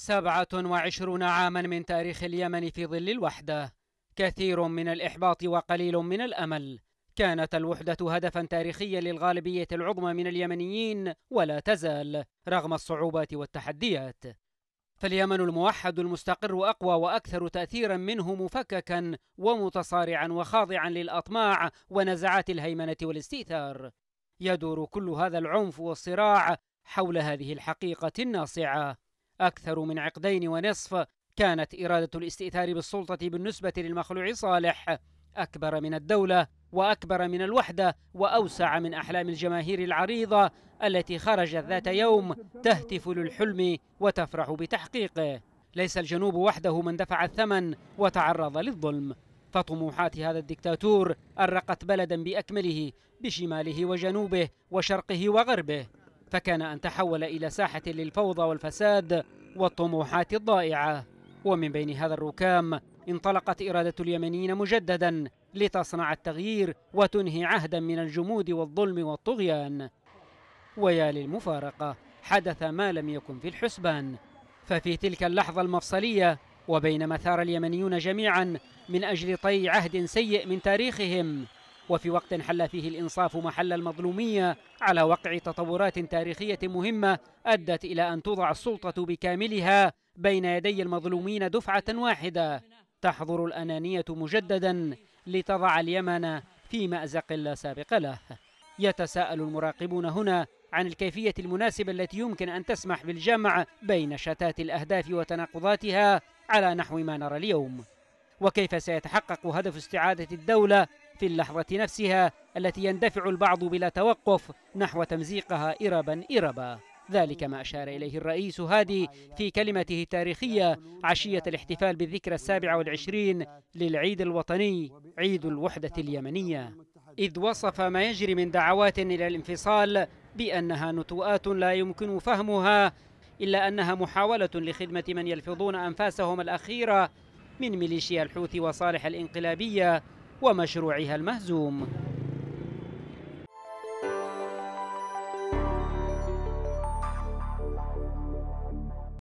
سبعة وعشرون عاما من تاريخ اليمن في ظل الوحدة كثير من الإحباط وقليل من الأمل كانت الوحدة هدفا تاريخيا للغالبية العظمى من اليمنيين ولا تزال رغم الصعوبات والتحديات فاليمن الموحد المستقر أقوى وأكثر تأثيرا منه مفككا ومتصارعا وخاضعا للأطماع ونزعات الهيمنة والاستئثار يدور كل هذا العنف والصراع حول هذه الحقيقة الناصعة أكثر من عقدين ونصف كانت إرادة الاستئثار بالسلطة بالنسبة للمخلوع صالح أكبر من الدولة وأكبر من الوحدة وأوسع من أحلام الجماهير العريضة التي خرجت ذات يوم تهتف للحلم وتفرح بتحقيقه ليس الجنوب وحده من دفع الثمن وتعرض للظلم فطموحات هذا الدكتاتور أرقت بلدا بأكمله بشماله وجنوبه وشرقه وغربه فكان أن تحول إلى ساحة للفوضى والفساد والطموحات الضائعة ومن بين هذا الركام انطلقت إرادة اليمنيين مجددا لتصنع التغيير وتنهي عهدا من الجمود والظلم والطغيان ويا للمفارقة حدث ما لم يكن في الحسبان ففي تلك اللحظة المفصلية وبينما ثار اليمنيون جميعا من أجل طي عهد سيء من تاريخهم وفي وقت حل فيه الإنصاف محل المظلومية على وقع تطورات تاريخية مهمة أدت إلى أن توضع السلطة بكاملها بين يدي المظلومين دفعة واحدة تحظر الأنانية مجددا لتضع اليمن في مأزق لا سابق له يتساءل المراقبون هنا عن الكيفية المناسبة التي يمكن أن تسمح بالجمع بين شتات الأهداف وتناقضاتها على نحو ما نرى اليوم وكيف سيتحقق هدف استعادة الدولة في اللحظة نفسها التي يندفع البعض بلا توقف نحو تمزيقها إربا إربا ذلك ما أشار إليه الرئيس هادي في كلمته التاريخية عشية الاحتفال بالذكرى السابعة والعشرين للعيد الوطني عيد الوحدة اليمنية إذ وصف ما يجري من دعوات إلى الانفصال بأنها نتوءات لا يمكن فهمها إلا أنها محاولة لخدمة من يلفظون أنفاسهم الأخيرة من ميليشيا الحوثي وصالح الانقلابية ومشروعها المهزوم